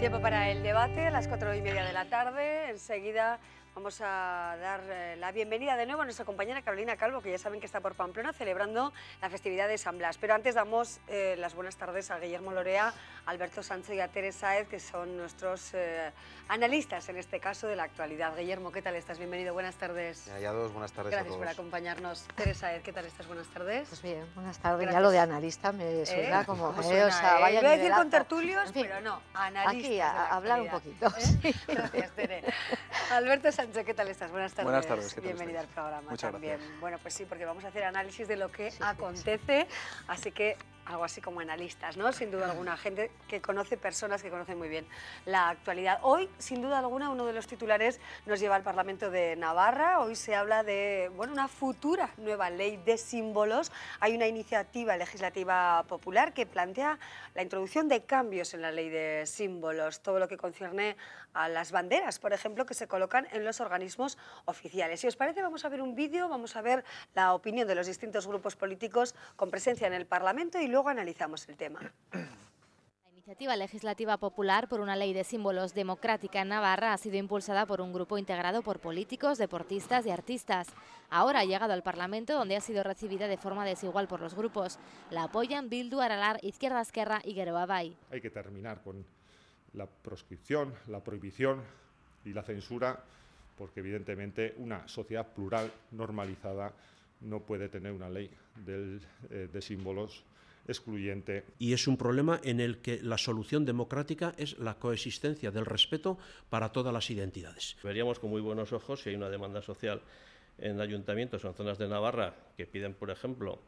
Tiempo para el debate a las cuatro y media de la tarde. Enseguida Vamos a dar eh, la bienvenida de nuevo a nuestra compañera Carolina Calvo, que ya saben que está por Pamplona celebrando la festividad de San Blas. Pero antes damos eh, las buenas tardes a Guillermo Lorea, Alberto Sánchez y a Teresa Saez, que son nuestros eh, analistas en este caso de la actualidad. Guillermo, ¿qué tal estás? Bienvenido, buenas tardes. Ya, buenas tardes. Gracias por acompañarnos. Teresa Saez, ¿qué tal estás? Buenas tardes. Pues bien, buenas tardes. Ya lo de analista me suena como... o vaya a decir con tertulios, pero no, analistas. Aquí, a, hablar un poquito. Gracias, ¿qué tal estás? Buenas tardes. Buenas tardes, ¿qué tal Bienvenida al programa Muchas también. Gracias. Bueno, pues sí, porque vamos a hacer análisis de lo que acontece, así que algo así como analistas, ¿no? Sin duda alguna, gente que conoce personas que conocen muy bien la actualidad. Hoy, sin duda alguna, uno de los titulares nos lleva al Parlamento de Navarra. Hoy se habla de, bueno, una futura nueva ley de símbolos. Hay una iniciativa legislativa popular que plantea la introducción de cambios en la ley de símbolos, todo lo que concierne a las banderas, por ejemplo, que se colocan en los organismos oficiales. Si os parece, vamos a ver un vídeo, vamos a ver la opinión de los distintos grupos políticos con presencia en el Parlamento y luego luego analizamos el tema. La iniciativa legislativa popular por una ley de símbolos democrática en Navarra ha sido impulsada por un grupo integrado por políticos, deportistas y artistas. Ahora ha llegado al Parlamento donde ha sido recibida de forma desigual por los grupos. La apoyan Bildu, Aralar, Izquierda Esquerra y Abay. Hay que terminar con la proscripción, la prohibición y la censura porque evidentemente una sociedad plural normalizada no puede tener una ley eh, de símbolos excluyente. Y es un problema en el que la solución democrática es la coexistencia del respeto para todas las identidades. Veríamos con muy buenos ojos si hay una demanda social en ayuntamientos o en zonas de Navarra que piden, por ejemplo,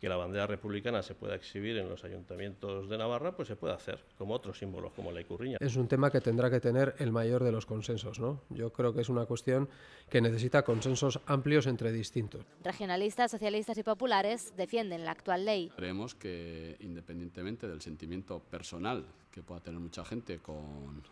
que la bandera republicana se pueda exhibir en los ayuntamientos de Navarra, pues se puede hacer, como otros símbolos, como la icurriña. Es un tema que tendrá que tener el mayor de los consensos, ¿no? Yo creo que es una cuestión que necesita consensos amplios entre distintos. Regionalistas, socialistas y populares defienden la actual ley. Creemos que, independientemente del sentimiento personal que pueda tener mucha gente con,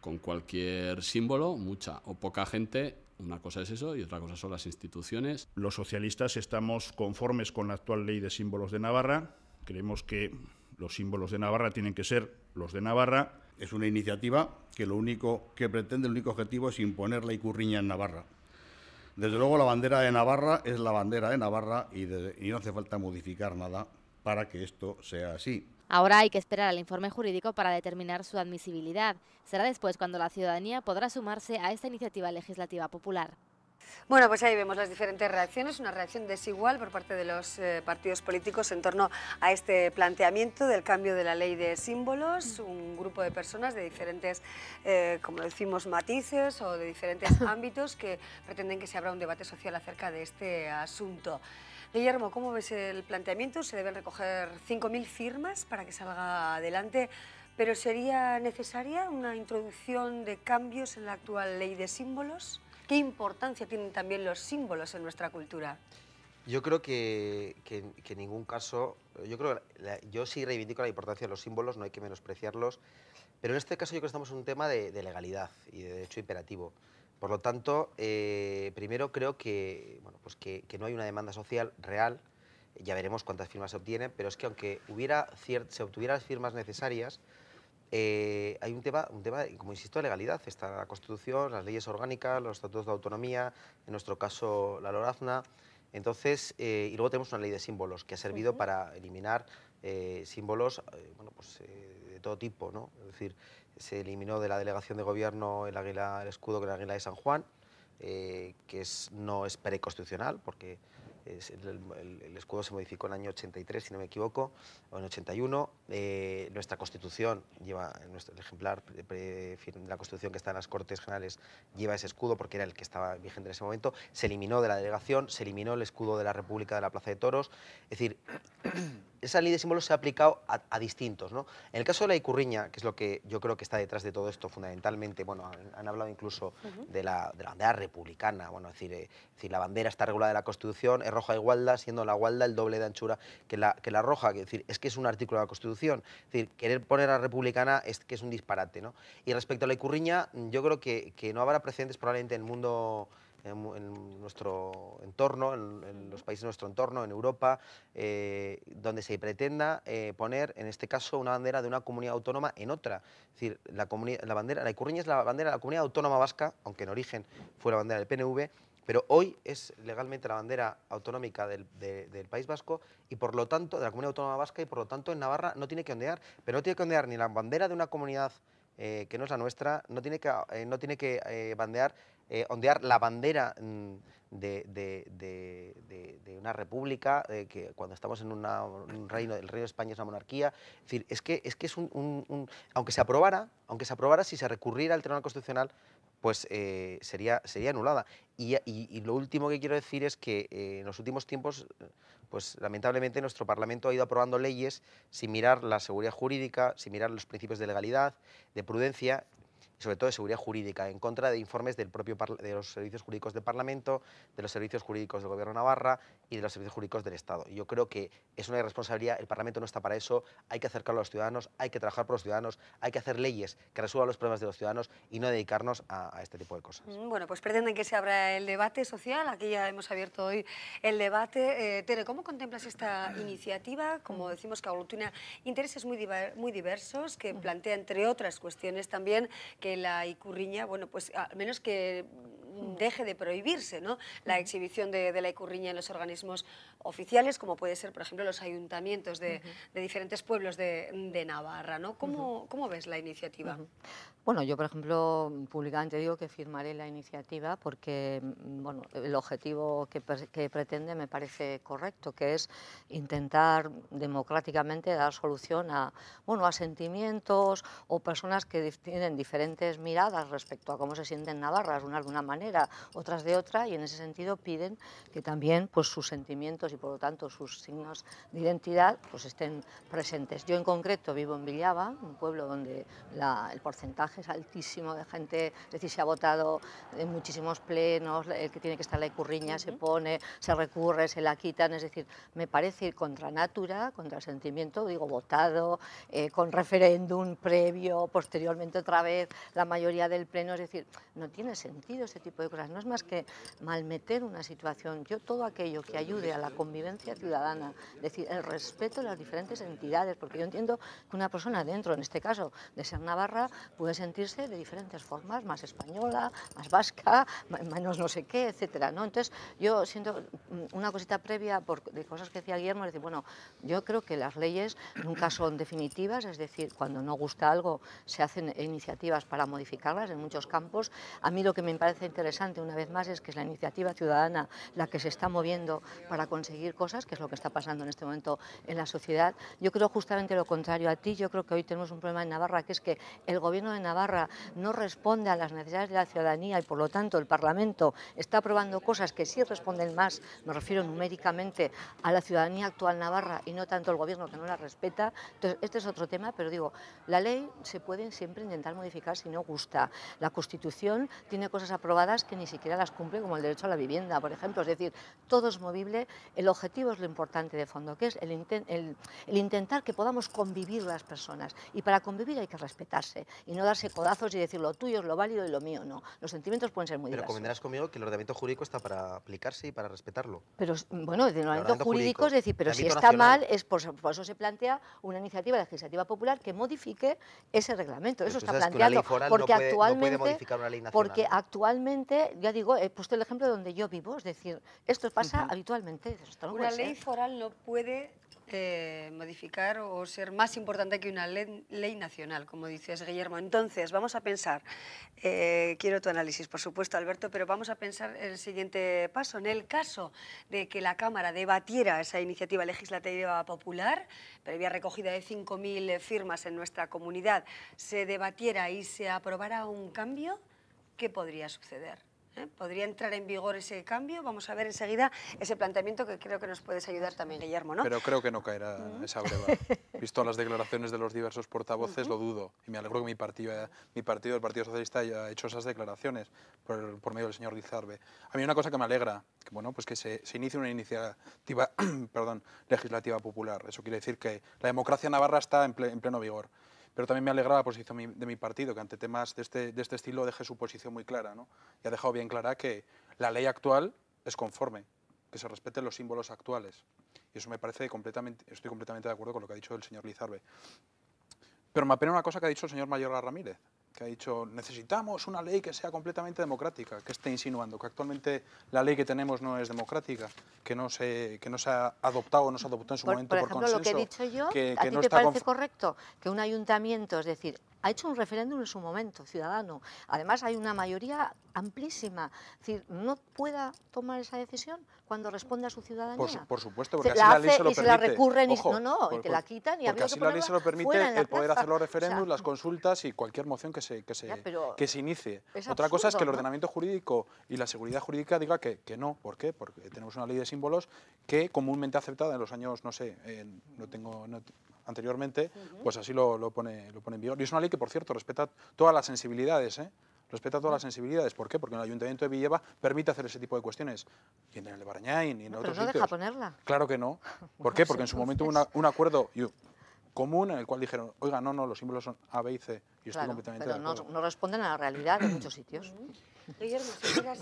con cualquier símbolo, mucha o poca gente una cosa es eso y otra cosa son las instituciones. Los socialistas estamos conformes con la actual ley de símbolos de Navarra. Creemos que los símbolos de Navarra tienen que ser los de Navarra. Es una iniciativa que lo único que pretende, el único objetivo es imponer la icurriña en Navarra. Desde luego la bandera de Navarra es la bandera de Navarra y, y no hace falta modificar nada para que esto sea así. Ahora hay que esperar al informe jurídico para determinar su admisibilidad. Será después cuando la ciudadanía podrá sumarse a esta iniciativa legislativa popular. Bueno, pues ahí vemos las diferentes reacciones, una reacción desigual por parte de los eh, partidos políticos en torno a este planteamiento del cambio de la ley de símbolos, mm. un grupo de personas de diferentes, eh, como decimos, matices o de diferentes ámbitos que pretenden que se abra un debate social acerca de este asunto. Guillermo, ¿cómo ves el planteamiento? Se deben recoger 5.000 firmas para que salga adelante, pero ¿sería necesaria una introducción de cambios en la actual ley de símbolos? ¿Qué importancia tienen también los símbolos en nuestra cultura? Yo creo que, en ningún caso, yo creo, yo sí reivindico la importancia de los símbolos, no hay que menospreciarlos, pero en este caso yo creo que estamos en un tema de, de legalidad y de derecho imperativo. Por lo tanto, eh, primero creo que, bueno, pues que, no hay una demanda social real, ya veremos cuántas firmas se obtienen, pero es que aunque hubiera se obtuvieran las firmas necesarias, eh, hay un tema, un tema, como insisto, de legalidad. Está la Constitución, las leyes orgánicas, los estatutos de autonomía, en nuestro caso la LORAZNA. Entonces, eh, y luego tenemos una ley de símbolos que ha servido para eliminar eh, símbolos eh, bueno, pues, eh, de todo tipo. ¿no? Es decir, se eliminó de la delegación de gobierno el, águila, el escudo con la águila de San Juan, que es, no es preconstitucional, porque el, escudo se modificó en el año 83, si no me equivoco, o en 81. nuestra constitución lleva, nuestro, el ejemplar de la constitución que está en las Cortes Generales lleva ese escudo porque era el que estaba vigente en ese momento. Se eliminó de la delegación, se eliminó el escudo de la República de la Plaza de Toros. Es decir, esa ley de símbolos se ha aplicado a, distintos. ¿no? En el caso de la icurriña, que es lo que yo creo que está detrás de todo esto fundamentalmente, bueno, han, hablado incluso de, la, bandera republicana, bueno, eh, es decir, la bandera está regulada de la Constitución, es roja igualda, siendo la igualdad el doble de anchura que la, roja, es decir, es que es un artículo de la Constitución, es decir, querer poner a republicana es que es un disparate. ¿no? Y respecto a la icurriña, yo creo que, que no habrá precedentes probablemente en el mundo en, nuestro entorno, en, los países de nuestro entorno, en Europa, eh, donde se pretenda eh, poner, en este caso, una bandera de una comunidad autónoma en otra. Es decir, la, bandera, la Icurriña es la bandera de la comunidad autónoma vasca, aunque en origen fue la bandera del PNV, pero hoy es legalmente la bandera autonómica del, País Vasco y por lo tanto, de la comunidad autónoma vasca y por lo tanto en Navarra no tiene que ondear, pero no tiene que ondear ni la bandera de una comunidad eh, que no es la nuestra, no tiene que, no tiene que bandear eh, ondear la bandera mm, de, una república, eh, que cuando estamos en un reino, el reino de España es una monarquía. Es decir, es que es, que es un, Aunque se aprobara, aunque se aprobara, si se recurriera al Tribunal Constitucional, pues eh, sería, sería anulada. Y, lo último que quiero decir es que en los últimos tiempos, pues lamentablemente nuestro Parlamento ha ido aprobando leyes sin mirar la seguridad jurídica, sin mirar los principios de legalidad, de prudencia, sobre todo de seguridad jurídica, en contra de informes del propio de los servicios jurídicos del Parlamento, de los servicios jurídicos del Gobierno de Navarra y de los servicios jurídicos del Estado. yo creo que es una irresponsabilidad, el Parlamento no está para eso, hay que acercarlo a los ciudadanos, hay que trabajar por los ciudadanos, hay que hacer leyes que resuelvan los problemas de los ciudadanos y no dedicarnos a, este tipo de cosas. Mm, bueno, pues pretenden que se abra el debate social, aquí ya hemos abierto hoy el debate. Eh, Tere, ¿cómo contemplas esta iniciativa? Como decimos que aglutina intereses muy, muy diversos, que mm. plantea, entre otras cuestiones también, la icurriña, bueno, pues al menos que mm. deje de prohibirse ¿no? la exhibición de, la icurriña en los organismos oficiales, como puede ser, por ejemplo, los ayuntamientos de, diferentes pueblos de, Navarra. ¿no? ¿Cómo, ¿Cómo, ves la iniciativa? Bueno, yo, por ejemplo, públicamente digo que firmaré la iniciativa porque mm, bueno, el objetivo que, que pretende me parece correcto, que es intentar democráticamente dar solución a, bueno, a sentimientos o personas que tienen diferentes miradas respecto a cómo se sienten navarras, unas de una manera, otras de otra, y en ese sentido piden que también pues, sus sentimientos y por lo tanto sus signos de identidad pues, estén presentes. Yo en concreto vivo en villaba un pueblo donde el porcentaje es altísimo de gente, es decir, se ha votado en muchísimos plenos, el que tiene que estar la curriña se pone, se recurre, se la quitan, es decir, me parece ir contra natura, contra el sentimiento, digo, votado, eh, con referéndum previo, posteriormente otra vez, la mayoría del Pleno. Es decir, no tiene sentido ese tipo de cosas. No es más que malmeter una situación. Yo todo aquello que ayude a la convivencia ciudadana, es decir, el respeto de las diferentes entidades, porque yo entiendo que una persona dentro, en este caso, de ser navarra, puede sentirse de diferentes formas, más española, más vasca, menos no sé qué, etcétera. ¿no? Entonces, yo siento mm, una cosita previa de cosas que decía Guillermo, es decir, bueno, yo creo que las leyes nunca son definitivas, es decir, cuando no gusta algo se hacen iniciativas para para modificarlas en muchos campos. A mí lo que me parece interesante, una vez más, es que es la iniciativa ciudadana la que se está moviendo para conseguir cosas, que es lo que está pasando en este momento en la sociedad. Yo creo justamente lo contrario a ti, yo creo que hoy tenemos un problema en Navarra, que es que el gobierno de Navarra no responde a las necesidades de la ciudadanía y por lo tanto el Parlamento está aprobando cosas que sí responden más, me refiero numéricamente, a la ciudadanía actual navarra y no tanto el gobierno que no la respeta. Entonces, este es otro tema, pero digo, la ley se puede siempre intentar modificar no gusta. La Constitución tiene cosas aprobadas que ni siquiera las cumple, como el derecho a la vivienda, por ejemplo. Es decir, todo es movible. El objetivo es lo importante de fondo, que es el, el, intentar que podamos convivir las personas. Y para convivir hay que respetarse y no darse codazos y decir lo tuyo es lo válido y lo mío no. Los sentimientos pueden ser muy Pero comentarás conmigo que el ordenamiento jurídico está para aplicarse y para respetarlo. Pero bueno, el ordenamiento, jurídico, es decir, pero si está mal, es por, eso se plantea una iniciativa legislativa popular que modifique ese reglamento. eso está planteado porque actualmente, Porque actualmente, ya digo, he puesto el ejemplo de donde yo vivo, es decir, esto pasa habitualmente. una ley foral no puede eh, modificar o ser más importante que una ley, nacional, como dices, Guillermo. Entonces, vamos a pensar, eh, quiero tu análisis, por supuesto, Alberto, pero vamos a pensar el siguiente paso. En el caso de que la Cámara debatiera esa iniciativa legislativa popular, previa recogida de 5.000 firmas en nuestra comunidad, se debatiera y se aprobara un cambio, ¿qué podría suceder? ¿eh? ¿Podría entrar en vigor ese cambio? Vamos a ver enseguida ese planteamiento que creo que nos puedes ayudar también, Guillermo, ¿no? Pero creo que no caerá mm. esa breva. Visto las declaraciones de los diversos portavoces, lo dudo. Y me alegro que mi partido, mi partido, el Partido Socialista, haya hecho esas declaraciones por, medio del señor Lizarbe. A mí una cosa que me alegra, que, bueno, pues que se, inicie una iniciativa perdón, legislativa popular. Eso quiere decir que la democracia navarra está en pleno vigor pero también me alegra la posición de mi partido, que ante temas este, de este, estilo deje su posición muy clara, ¿no? Y ha dejado bien clara que la ley actual es conforme, que se respeten los símbolos actuales. Y eso me parece completamente, estoy completamente de acuerdo con lo que ha dicho el señor Lizarbe. Pero me apena una cosa que ha dicho el señor Mayor Ramírez, que ha dicho necesitamos una ley que sea completamente democrática, que esté insinuando que actualmente la ley que tenemos no es democrática, que no se, que no se ha adoptado o no se adoptó en su momento por, consenso. Lo que he dicho yo, ¿a ti no te parece correcto? Que un ayuntamiento, es decir, ha hecho un referéndum en su momento, ciudadano. Además, hay una mayoría amplísima. Es decir, no pueda tomar esa decisión cuando responde a su ciudadanía. Por, supuesto, porque así la, ley se lo y permite. se la recurren y, no, no, y te la quitan. Y porque así la ley se lo permite el poder hacer los referéndums, las consultas y cualquier moción que se, inicie. Otra cosa es que el ordenamiento jurídico y la seguridad jurídica diga que, no. ¿Por qué? Porque tenemos una ley de símbolos que comúnmente aceptada en los años, no sé, no tengo anteriormente, pues así lo, pone, lo pone en vigor. Y es una ley que, por cierto, respeta todas las sensibilidades, ¿eh? respeta todas las sensibilidades. ¿Por qué? Porque el Ayuntamiento de Villeva permite hacer ese tipo de cuestiones. Y en el de Barañáin y en otros pero no deja ponerla. Claro que no. ¿Por qué? Porque en su momento hubo un acuerdo común en el cual dijeron, oiga, no, no, los símbolos son A, B y C. Y claro, completamente pero de acuerdo. No, responden a la realidad en muchos sitios. Guillermo,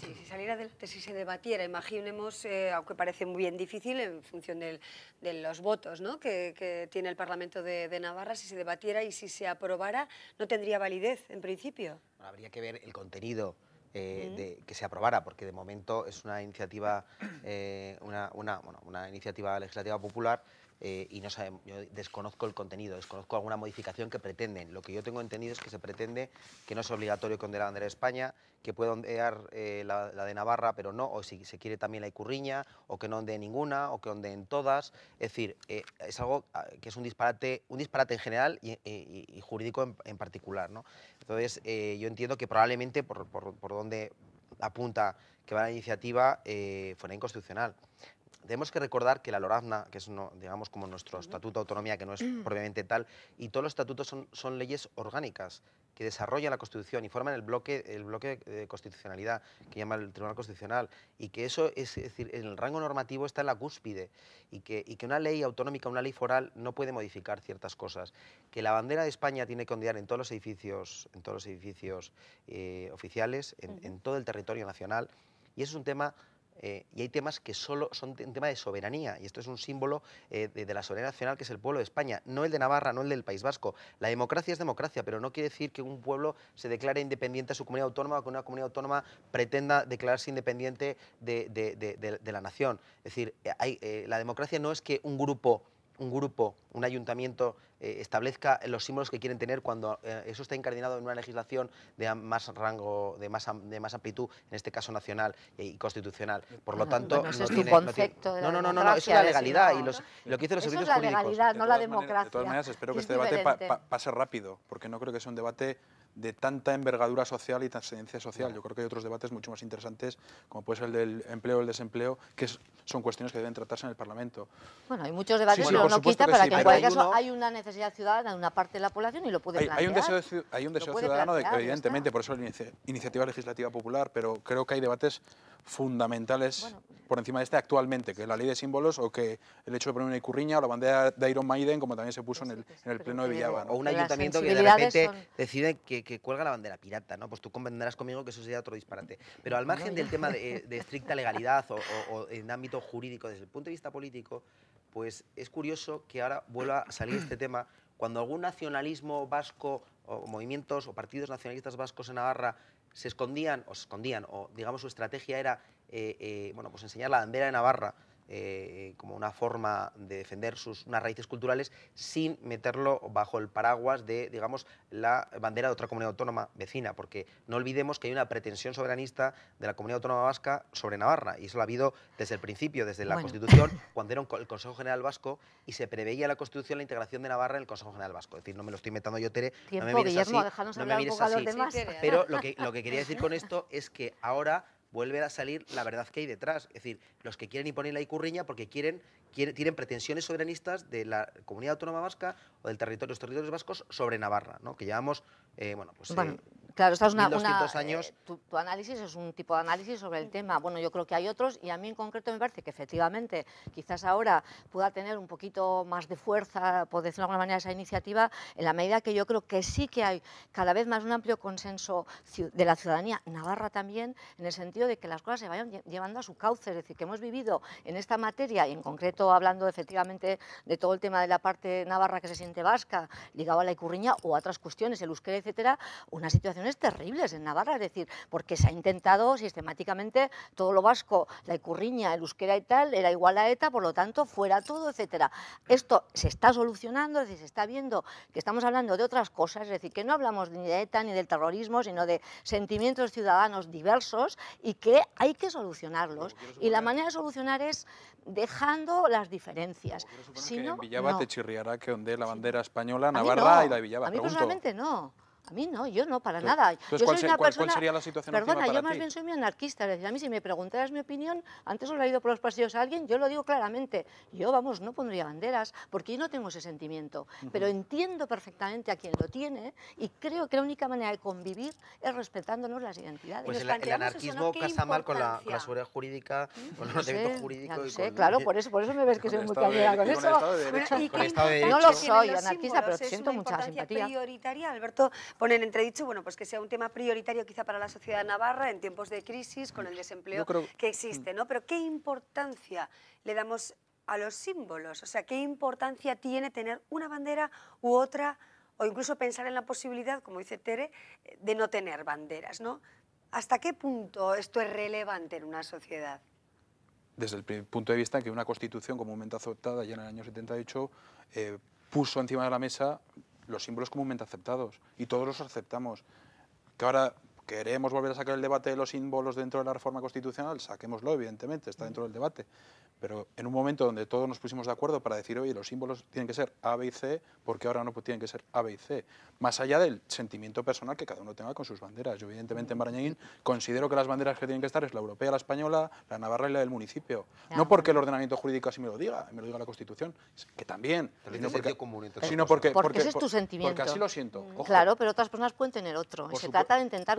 si, saliera adelante, si se debatiera, imaginemos, eh, aunque parece muy bien difícil en función de los votos que, tiene el Parlamento de, Navarra, si se debatiera y si se aprobara, no tendría validez en principio. habría que ver el contenido. Eh, de, que se aprobara, porque de momento es una iniciativa, eh, una iniciativa legislativa popular eh, y no sabemos, yo desconozco el contenido, desconozco alguna modificación que pretenden. Lo que yo tengo entendido es que se pretende que no es obligatorio que a la España, que puede ondear eh, la, de Navarra, pero no, o si se quiere también la de Icurriña, o que no ondee ninguna, o que ondeen todas. Es decir, eh, es algo ah, que es un disparate, un disparate en general y, jurídico en, particular. ¿no? Entonces, yo entiendo que probablemente por, por donde apunta que va la iniciativa fuera inconstitucional tenemos que recordar que la LORAZNA, que es digamos como nuestro estatuto de autonomía, que no es propiamente tal, y todos los estatutos son, leyes orgánicas que desarrollan la Constitución y forman el bloque, el bloque de constitucionalidad que llama el Tribunal Constitucional y que eso es, decir, en el rango normativo está en la cúspide y que, una ley autonómica, una ley foral no puede modificar ciertas cosas, que la bandera de España tiene que ondear en todos los edificios, en todos los edificios eh, oficiales, en todo el territorio nacional y eso es un tema eh, y hay temas que solo son un tema de soberanía, y esto es un símbolo eh, de, la soberanía nacional que es el pueblo de España, no el de Navarra, no el del País Vasco. La democracia es democracia, pero no quiere decir que un pueblo se declare independiente a su comunidad autónoma o que una comunidad autónoma pretenda declararse independiente de, la nación. Es decir, eh, la democracia no es que un grupo un grupo, un ayuntamiento eh, establezca los símbolos que quieren tener cuando eh, eso está incardinado en una legislación de más rango, de más, de más amplitud, en este caso nacional y constitucional. Por lo tanto, no, es tiene, concepto no, no, no, no, no, es la legalidad y lo que dicen los es la legalidad, no la democracia. de todas maneras, espero que este debate pase rápido, porque no creo que sea un debate de tanta envergadura social y trascendencia social. Yo creo que hay otros debates mucho más interesantes, como puede ser el del empleo o el desempleo, que son cuestiones que deben tratarse en el Parlamento. Bueno, hay muchos debates, no quita para que, en cualquier caso hay una necesidad ciudadana de una parte de la población y lo puede Hay un deseo, hay ciudadano, evidentemente, por eso la iniciativa legislativa popular, pero creo que hay debates fundamentales por encima de este actualmente, que la ley de símbolos o que el hecho de poner una icurriña o la bandera de Iron Maiden, como también se puso en el, Pleno de villaba O un ayuntamiento que de repente decide que que cuelga la bandera pirata, ¿no? Pues tú comprenderás conmigo que eso sería otro disparate. Pero al margen del tema eh, de, estricta legalidad o, en ámbito jurídico, desde el punto de vista político, pues es curioso que ahora vuelva a salir este tema cuando algún nacionalismo vasco o movimientos o partidos nacionalistas vascos en Navarra se escondían o se escondían o digamos su estrategia era eh, eh, bueno pues enseñar la bandera de Navarra eh, como una forma de defender sus, unas raíces culturales sin meterlo bajo el paraguas de, digamos, la bandera de otra comunidad autónoma vecina, porque no olvidemos que hay una pretensión soberanista de la comunidad autónoma vasca sobre Navarra, y eso lo ha habido desde el principio, desde la Constitución, cuando era el Consejo General Vasco, y se preveía la Constitución la integración de Navarra en el Consejo General Vasco. Es decir, no me lo estoy metiendo yo, Tere, no me mires así, así. Pero lo que quería decir con esto es que ahora vuelve a salir la verdad que hay detrás. Es decir, los que quieren imponer la Icurriña porque quieren tienen pretensiones soberanistas de la comunidad autónoma vasca o del territorio, los territorios vascos sobre Navarra, ¿no? que llevamos, eh, bueno, pues... Eh, claro, esta una, eh, años. tu, tu, análisis es un tipo de análisis sobre el tema. Bueno, yo creo que hay otros y a mí en concreto me parece que efectivamente quizás ahora pueda tener un poquito más de fuerza, por decirlo de alguna manera, esa iniciativa, en la medida que yo creo que sí que hay cada vez más un amplio consenso de la ciudadanía, Navarra también, en el sentido de que las cosas se vayan llevando a su cauce, es decir, que hemos vivido en esta materia y en concreto hablando efectivamente de todo el tema de la parte navarra que se siente vasca, ligado a la Icurriña o a otras cuestiones, el euskera, etcétera, unas situaciones terribles en Navarra, es decir, porque se ha intentado sistemáticamente todo lo vasco, la Icurriña, el euskera y tal, era igual a ETA, por lo tanto, fuera todo, etcétera. Esto se está solucionando, es decir, se está viendo que estamos hablando de otras cosas, es decir, que no hablamos ni de ETA ni del terrorismo, sino de sentimientos ciudadanos diversos y que hay que solucionarlos. Y la manera de solucionar es dejando las diferencias. Sino, que te chirriará que ondee la bandera española, navarra y la de Villava. A mí personalmente no. A mí no, yo no, para nada. yo soy ¿cuál, una persona, sería la situación Perdona, yo más bien soy mi anarquista. a mí si me preguntaras mi opinión, antes os la he ido por los pasillos a alguien, yo lo digo claramente. Yo, vamos, no pondría banderas porque yo no tengo ese sentimiento. Pero entiendo perfectamente a quien lo tiene y creo que la única manera de convivir es respetándonos las identidades. Pues el, anarquismo casa mal con la, seguridad jurídica, mm, con los jurídicos. sé, claro, por eso, por eso me ves que soy muy cañera con, eso. De no lo soy anarquista, pero siento mucha simpatía. prioritaria, Alberto, Ponen en entredicho bueno, pues que sea un tema prioritario quizá para la sociedad navarra en tiempos de crisis con el desempleo que existe. Mm. ¿no? Pero ¿qué importancia le damos a los símbolos? O sea, ¿qué importancia tiene tener una bandera u otra o incluso pensar en la posibilidad, como dice Tere, de no tener banderas, ¿no? ¿Hasta qué punto esto es relevante en una sociedad? Desde el punto de vista en que una constitución comúnmente aceptada ya en el año 78 eh, puso encima de la mesa los símbolos comúnmente aceptados y todos los aceptamos. Que ahora ¿Queremos volver a sacar el debate de los símbolos dentro de la reforma constitucional? Saquémoslo, evidentemente, está dentro del debate. Pero en un momento donde todos nos pusimos de acuerdo para decir, oye, los símbolos tienen que ser A, B y C, porque ahora no tienen que ser A, B y C. Más allá del sentimiento personal que cada uno tenga con sus banderas. Yo, evidentemente, en Barañaguín considero que las banderas que tienen que estar es la europea, la española, la navarra y la del municipio. No porque el ordenamiento jurídico así me lo diga, me lo diga la Constitución, que también. Sino porque, sino porque, porque, ese es tu sentimiento. Porque así lo siento. Mm. Claro, pero otras personas pueden tener otro. se trata de intentar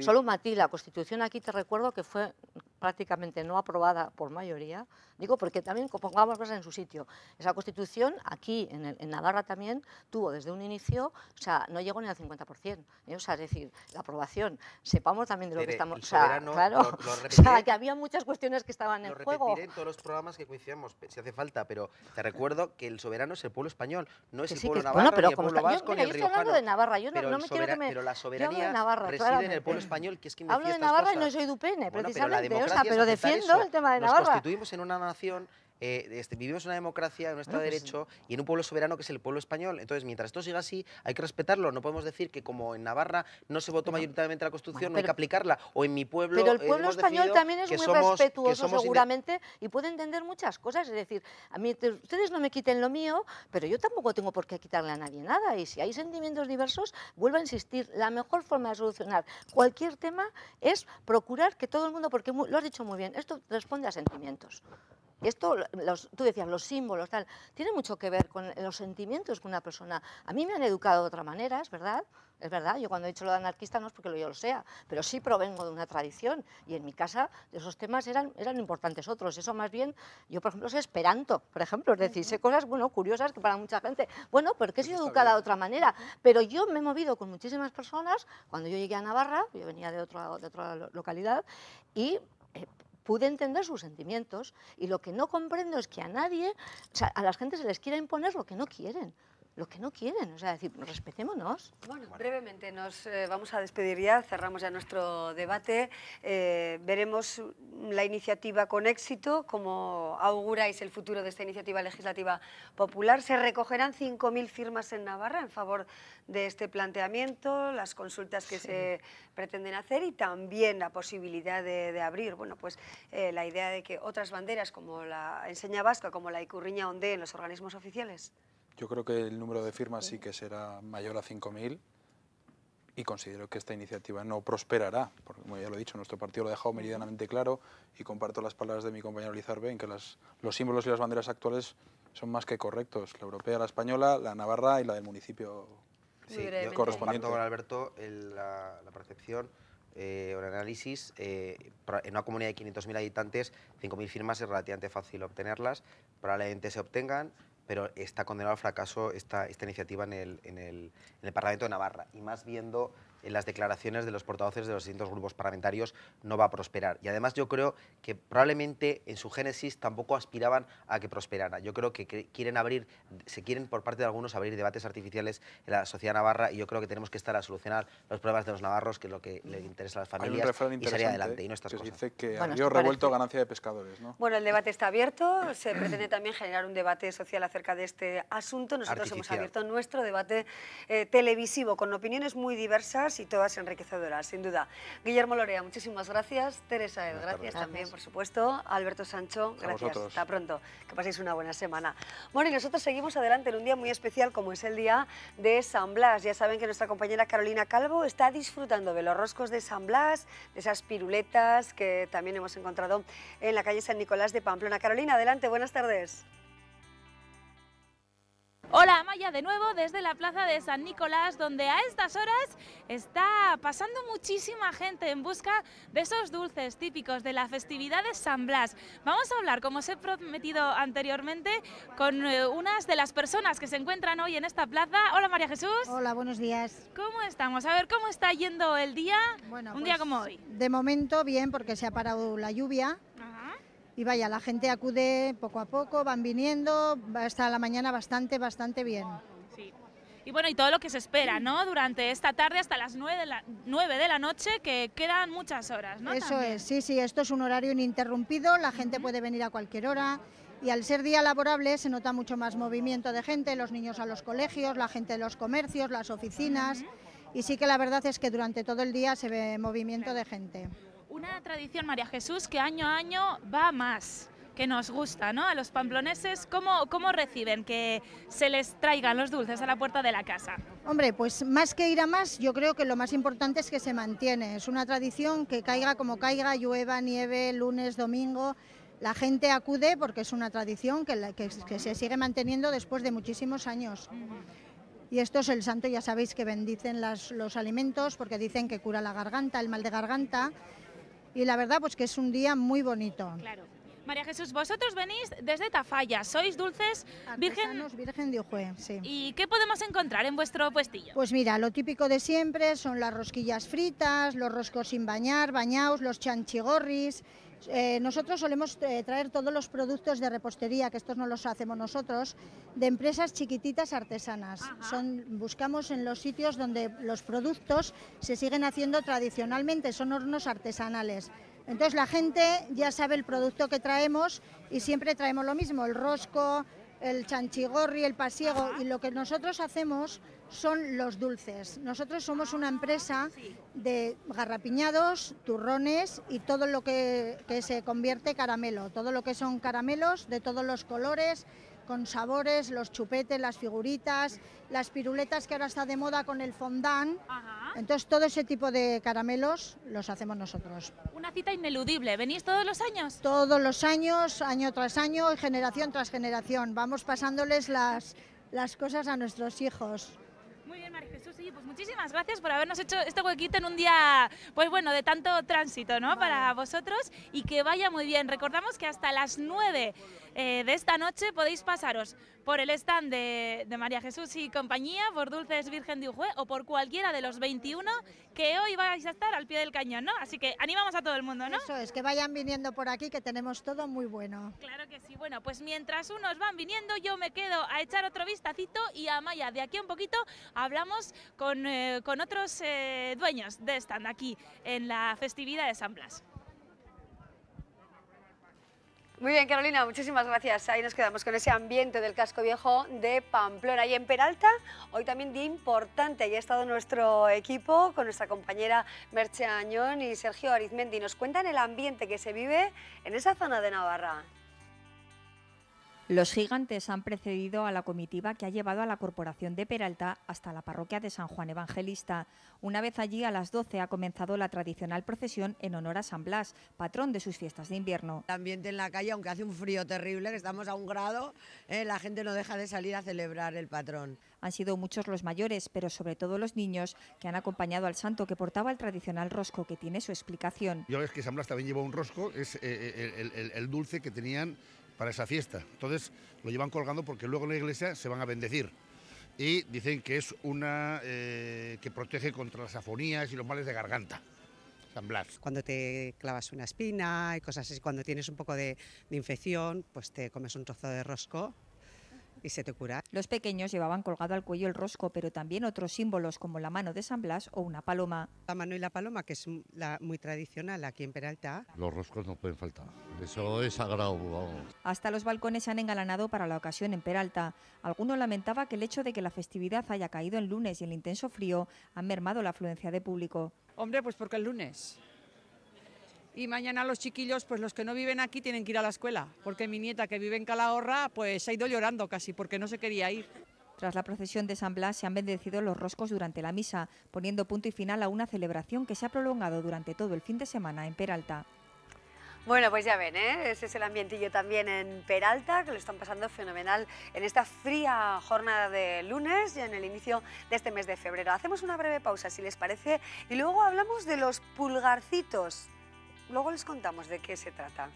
Solo un la Constitución aquí te recuerdo que fue prácticamente no aprobada por mayoría, digo porque también pongamos cosas en su sitio. Esa constitución aquí en, en, Navarra también tuvo desde un inicio, o sea, no llegó ni al 50%, ¿eh? o sea, es decir, la aprobación, sepamos también de lo que estamos, o sea, claro, o sea, que había muchas cuestiones que estaban en juego. Lo en todos los programas que coincidamos, si hace falta, pero te recuerdo que el soberano es el pueblo español, no es el pueblo navarro, bueno, pero ni el pueblo vasco, ni el yo hablando de Navarra, yo no, me quiero que me... Pero la soberanía Navarra, reside en el pueblo español, que es quien Hablo de Navarra y no soy dupene, precisamente bueno, ¿eh? precisamente, democracia, pero defiendo eso. el tema de Navarra. Nos constituimos en una nación eh, este, vivimos en una democracia, en un Estado de ah, pues Derecho y en un pueblo soberano que es el pueblo español. Entonces, mientras esto siga así, hay que respetarlo. No podemos decir que como en Navarra no se votó mayoritariamente la Constitución, no hay que aplicarla. O en mi pueblo... Pero el eh, pueblo español también es muy respetuoso seguramente y puede entender muchas cosas. Es decir, a mí ustedes no me quiten lo mío, pero yo tampoco tengo por qué quitarle a nadie nada. Y si hay sentimientos diversos, vuelvo a insistir, la mejor forma de solucionar cualquier tema es procurar que todo el mundo, porque lo has dicho muy bien, esto responde a sentimientos esto, tú decías, los símbolos, tal, tiene mucho que ver con los sentimientos que una persona... A mí me han educado de otra manera, es verdad, es verdad, yo cuando he dicho lo de anarquista no es porque yo lo sea, pero sí provengo de una tradición y en mi casa esos temas eran, eran importantes otros, eso más bien, yo por ejemplo sé esperanto, por ejemplo, es decir, sé cosas bueno, curiosas que para mucha gente, bueno, porque he sido educada de otra manera, pero yo me he movido con muchísimas personas, cuando yo llegué a Navarra, yo venía de otra, de otra localidad, y pude entender sus sentimientos y lo que no comprendo es que a nadie, o sea, a la gente se les quiera imponer lo que no quieren lo que no quieren. O sea, decir, respetémonos. Bueno, brevemente nos eh, vamos a despedir ya, cerramos ya nuestro debate. Eh, veremos la iniciativa con éxito, como auguráis el futuro de esta iniciativa legislativa popular. Se recogerán 5.000 firmas en Navarra en favor de este planteamiento, las consultas que se pretenden hacer y también la posibilidad de, abrir, bueno, pues eh, la idea de que otras banderas como la enseña vasca, como la Icurriña Onde en los organismos oficiales. Yo creo que el número de firmas sí que será mayor a 5.000 y considero que esta iniciativa no prosperará, porque como ya lo he dicho, nuestro partido lo ha dejado meridianamente claro y comparto las palabras de mi compañero Lizarbe en que las, los símbolos y las banderas actuales son más que correctos, la europea, la española, la navarra y la del municipio sí, yo correspondiente. con Alberto la, percepción eh, o el análisis, eh, en una comunidad de 500.000 habitantes, 5.000 firmas es relativamente fácil obtenerlas, probablemente se obtengan, pero está condenado al fracaso esta, esta iniciativa en el, en, el, en el Parlamento de Navarra, y más viendo en las declaraciones de los portavoces de los distintos grupos parlamentarios no va a prosperar. Y además yo creo que probablemente en su génesis tampoco aspiraban a que prosperara. Yo creo que quieren abrir, se quieren por parte de algunos abrir debates artificiales en la sociedad navarra y yo creo que tenemos que estar a solucionar los problemas de los navarros, que es lo que le interesa a las familias y salir adelante. Y no estas que cosas. Dice que han revuelto ganancia de pescadores. ¿no? Bueno, el debate está abierto, se pretende también generar un debate social acerca de este asunto. Nosotros hemos abierto nuestro debate eh, televisivo con opiniones muy diversas y todas enriquecedoras, sin duda. Guillermo Lorea, muchísimas gracias. Teresa gracias también, por supuesto. Alberto Sancho, gracias. Hasta pronto. Que paséis una buena semana. Bueno, y nosotros seguimos adelante en un día muy especial como es el día de San Blas. Ya saben que nuestra compañera Carolina Calvo está disfrutando de los roscos de San Blas, de esas piruletas que también hemos encontrado en la calle San Nicolás de Pamplona. Carolina, adelante, buenas tardes. Hola Amaya, de nuevo desde la plaza de San Nicolás, donde a estas horas está pasando muchísima gente en busca de esos dulces típicos de la festividad de San Blas. Vamos a hablar, como os he prometido anteriormente, con eh, unas de las personas que se encuentran hoy en esta plaza. Hola María Jesús. Hola, buenos días. ¿Cómo estamos? A ver, ¿cómo está yendo el día? Bueno, un día pues, como hoy. De momento bien, porque se ha parado la lluvia y vaya, la gente acude poco a poco, van viniendo, hasta la mañana bastante, bastante bien. Sí. Y bueno, y todo lo que se espera, ¿no? Durante esta tarde hasta las 9 de la, de la noche, que quedan muchas horas, ¿no? Eso es, sí, sí, esto es un horario ininterrumpido, la gente puede venir a cualquier hora. Y al ser día laborable se nota mucho más movimiento de gente, los niños a los colegios, la gente de los comercios, las oficinas. Y sí que la verdad es que durante todo el día se ve movimiento de gente. Una tradición, María Jesús, que año a año va más que nos gusta, ¿no? A los pamploneses, ¿cómo, ¿cómo reciben que se les traigan los dulces a la puerta de la casa? Hombre, pues más que ir a más, yo creo que lo más importante es que se mantiene. Es una tradición que caiga como caiga, llueva, nieve, lunes, domingo. La gente acude porque es una tradición que, que, se sigue manteniendo después de muchísimos años. Y esto es el santo, ya sabéis que bendicen los alimentos porque dicen que cura la garganta, el mal de garganta y la verdad pues que es un día muy bonito. Claro. María Jesús, vosotros venís desde Tafalla, sois dulces virgen... virgen de sí. ¿Y qué podemos encontrar en vuestro puestillo? Pues mira, lo típico de siempre son las rosquillas fritas, los roscos sin bañar, bañaos, los chanchigorris, eh, nosotros solemos eh, traer todos los productos de repostería, que estos no los hacemos nosotros, de empresas chiquititas artesanas. buscamos en los sitios donde los productos se siguen haciendo tradicionalmente, son hornos artesanales. Entonces la gente ya sabe el producto que traemos y siempre traemos lo mismo, el rosco, el chanchigorri, el pasiego, y lo que nosotros hacemos son los dulces. Nosotros somos una ah, empresa de garrapiñados, turrones y todo lo que, se convierte caramelo, todo lo que son caramelos de todos los colores, con sabores, los chupetes, las figuritas, las piruletas que ahora está de moda con el fondant. Entonces todo ese tipo de caramelos los hacemos nosotros. Una cita ineludible, ¿venís todos los años? Todos los años, año tras año y generación tras generación. Vamos pasándoles las cosas a nuestros hijos. Muy bien, María Jesús, pues muchísimas gracias por habernos hecho este huequito en un día, pues bueno, de tanto tránsito, ¿no? Para vosotros y que vaya muy bien. Recordamos que hasta las 9 eh, de esta noche podéis pasaros por el stand de, María Jesús y compañía, por Dulces Virgen de Ujue o por cualquiera de los 21 que hoy vais a estar al pie del cañón, ¿no? Así que animamos a todo el mundo, ¿no? Eso es, que vayan viniendo por aquí que tenemos todo muy bueno. Claro que sí, bueno, pues mientras unos van viniendo yo me quedo a echar otro vistacito y a Maya, de aquí un poquito hablamos con, eh, otros eh, dueños de stand aquí en la festividad de San Blas. Muy bien, Carolina, muchísimas gracias. Ahí nos quedamos con ese ambiente del casco viejo de Pamplona. Y en Peralta, hoy también día importante. Ahí ha estado nuestro equipo con nuestra compañera Merche Añón y Sergio Arizmendi. Nos cuentan el ambiente que se vive en esa zona de Navarra. Los gigantes han precedido a la comitiva que ha llevado a la Corporación de Peralta hasta la parroquia de San Juan Evangelista. Una vez allí, a las 12, ha comenzado la tradicional procesión en honor a San Blas, patrón de sus fiestas de invierno. El ambiente en la calle, aunque hace un frío terrible, que estamos a un grado, eh, la gente no deja de salir a celebrar el patrón. Han sido muchos los mayores, pero sobre todo los niños, que han acompañado al santo que portaba el tradicional rosco, que tiene su explicación. Yo es que San Blas también llevó un rosco, es eh, eh, el dulce que tenían para esa fiesta. Entonces lo llevan colgando porque luego en la iglesia se van a bendecir. Y dicen que es una eh, que protege contra las afonías y los males de garganta. San Blas. Cuando te clavas una espina y cosas así, cuando tienes un poco de, de infección, pues te comes un trozo de rosco se Los pequeños llevaban colgado al cuello el rosco, pero también otros símbolos como la mano de San Blas o una paloma. La mano y la paloma, que es la muy tradicional aquí en Peralta. Los roscos no pueden faltar, eso es sagrado. Hasta los balcones se han engalanado para la ocasión en Peralta. Algunos lamentaba que el hecho de que la festividad haya caído en lunes y el intenso frío han mermado la afluencia de público. Hombre, pues porque el lunes y mañana los chiquillos, pues los que no viven aquí tienen que ir a la escuela, porque mi nieta que vive en Calahorra, pues ha ido llorando casi porque no se quería ir. Tras la procesión de San Blas se han bendecido los roscos durante la misa, poniendo punto y final a una celebración que se ha prolongado durante todo el fin de semana en Peralta. Bueno, pues ya ven, ¿eh? ese es el ambientillo también en Peralta, que lo están pasando fenomenal en esta fría jornada de lunes y en el inicio de este mes de febrero. Hacemos una breve pausa, si les parece, y luego hablamos de los pulgarcitos, Luego les contamos de qué se trata.